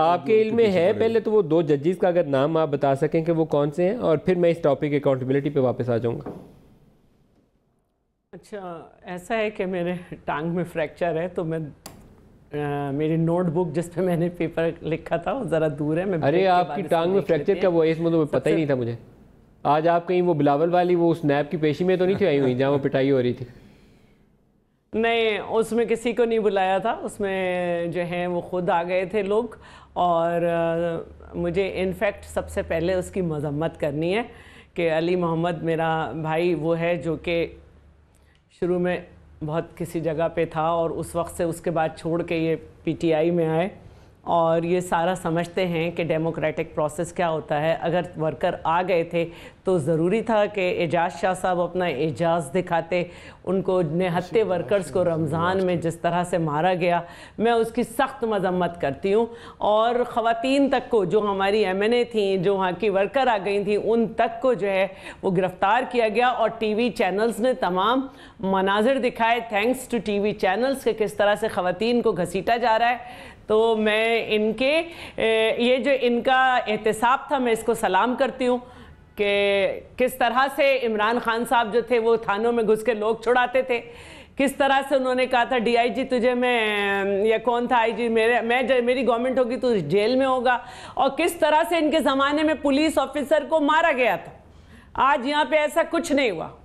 آپ کے علم میں ہے پہلے تو وہ دو ججز کا اگر نام آپ بتا سکیں کہ وہ کون سے ہیں اور پھر میں اس ٹاپک اکاؤنٹیبلٹی پہ واپس آ جاؤں گا اچھا ایسا ہے کہ میرے ٹانگ میں فریکچر ہے تو میں میری نوٹ بک جس پہ میں نے پیپر لکھا تھا وہ ذرا دور ہے میں ارے آپ کی ٹانگ میں فریکچر کا وہ اس میں پتہ ہی نہیں تھا مجھے آج آپ کہیں وہ بلاول والی وہ اس نیب کی پیشی میں تو نہیں تھی آئی ہوئی جہاں وہ پٹائی ہو رہی تھی نہیں اس میں کسی کو نہیں بلایا تھا اس میں جو ہیں وہ خود آ گئے تھے لوگ اور مجھے انفیکٹ سب سے پہلے اس کی مذمت کرنی ہے کہ علی محمد میرا بھائی وہ ہے جو کہ شروع میں بہت کسی جگہ پہ تھا اور اس وقت سے اس کے بعد چھوڑ کے یہ پی ٹی آئی میں آئے اور یہ سارا سمجھتے ہیں کہ ڈیموکریٹک پروسیس کیا ہوتا ہے اگر ورکر آ گئے تھے تو ضروری تھا کہ اعجاز شاہ صاحب اپنا اعجاز دکھاتے ان کو نہتے ورکرز کو رمضان میں جس طرح سے مارا گیا میں اس کی سخت مذمت کرتی ہوں اور خواتین تک کو جو ہماری ایم این اے تھیں جو وہاں کی ورکر آ گئی تھیں ان تک کو جو ہے وہ گرفتار کیا گیا اور ٹی وی چینلز نے تمام مناظر دکھائے تھینکس ٹو ٹی وی چینلز کہ کس طرح سے خواتین کو گھسیٹا جا رہا ہے تو میں ان کے یہ جو ان کا احتساب تھا میں اس کو سلام کرتی ہوں کہ کس طرح سے عمران خان صاحب جو تھے وہ تھانوں میں گھس کے لوگ چھڑاتے تھے کس طرح سے انہوں نے کہا تھا ڈی آئی جی تجھے میں یا کون تھا آئی جی میرے میں میری گورنمنٹ ہوگی تو جیل میں ہوگا اور کس طرح سے ان کے زمانے میں پولیس آفیسر کو مارا گیا تھا آج یہاں پہ ایسا کچھ نہیں ہوا